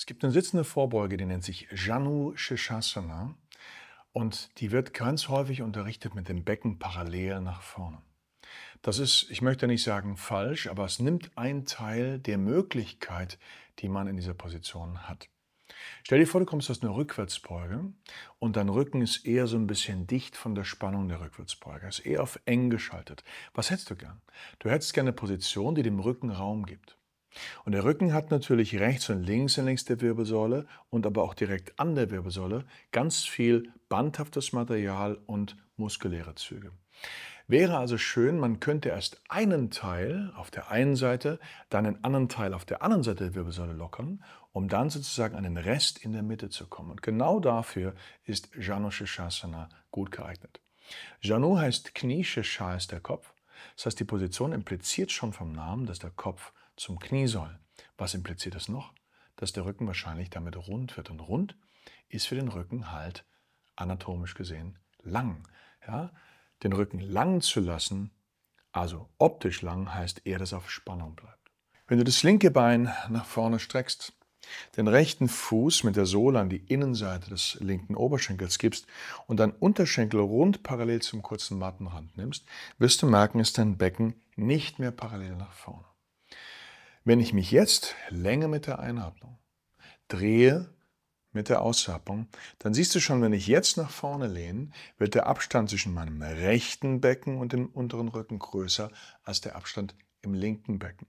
Es gibt eine sitzende Vorbeuge, die nennt sich Janu Shishasana und die wird ganz häufig unterrichtet mit dem Becken parallel nach vorne. Das ist, ich möchte nicht sagen falsch, aber es nimmt einen Teil der Möglichkeit, die man in dieser Position hat. Stell dir vor, du kommst aus einer Rückwärtsbeuge und dein Rücken ist eher so ein bisschen dicht von der Spannung der Rückwärtsbeuge, ist eher auf eng geschaltet. Was hättest du gern? Du hättest gerne eine Position, die dem Rücken Raum gibt. Und der Rücken hat natürlich rechts und links in längs der Wirbelsäule und aber auch direkt an der Wirbelsäule ganz viel bandhaftes Material und muskuläre Züge. Wäre also schön, man könnte erst einen Teil auf der einen Seite, dann einen anderen Teil auf der anderen Seite der Wirbelsäule lockern, um dann sozusagen an den Rest in der Mitte zu kommen. Und genau dafür ist Janu Shishasana gut geeignet. Janu heißt Knie, Shisha ist der Kopf. Das heißt, die Position impliziert schon vom Namen, dass der Kopf zum Kniesoll. Was impliziert das noch? Dass der Rücken wahrscheinlich damit rund wird. Und rund ist für den Rücken halt anatomisch gesehen lang. Ja? Den Rücken lang zu lassen, also optisch lang, heißt eher, dass er auf Spannung bleibt. Wenn du das linke Bein nach vorne streckst, den rechten Fuß mit der Sohle an die Innenseite des linken Oberschenkels gibst und deinen Unterschenkel rund parallel zum kurzen Mattenrand nimmst, wirst du merken, ist dein Becken nicht mehr parallel nach vorne. Wenn ich mich jetzt länge mit der Einatmung drehe, mit der Ausatmung, dann siehst du schon, wenn ich jetzt nach vorne lehne, wird der Abstand zwischen meinem rechten Becken und dem unteren Rücken größer als der Abstand im linken Becken.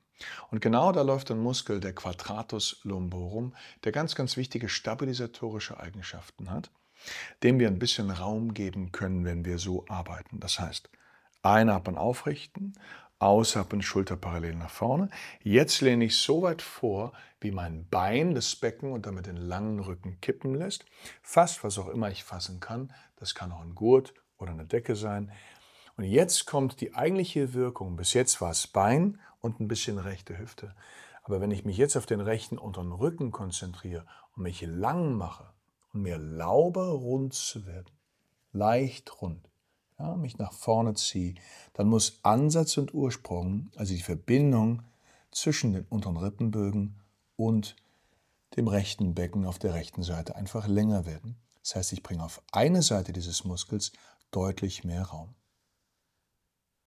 Und genau da läuft ein Muskel, der Quadratus lumborum, der ganz, ganz wichtige stabilisatorische Eigenschaften hat, dem wir ein bisschen Raum geben können, wenn wir so arbeiten. Das heißt, einatmen aufrichten, außerhalb und Schulter parallel nach vorne. Jetzt lehne ich so weit vor, wie mein Bein das Becken und damit den langen Rücken kippen lässt. Fast was auch immer ich fassen kann. Das kann auch ein Gurt oder eine Decke sein. Und jetzt kommt die eigentliche Wirkung. Bis jetzt war es Bein und ein bisschen rechte Hüfte. Aber wenn ich mich jetzt auf den rechten unteren Rücken konzentriere und mich lang mache und mir lauber rund zu werden, leicht rund, ja, mich nach vorne ziehe, dann muss Ansatz und Ursprung, also die Verbindung zwischen den unteren Rippenbögen und dem rechten Becken auf der rechten Seite einfach länger werden. Das heißt, ich bringe auf eine Seite dieses Muskels deutlich mehr Raum.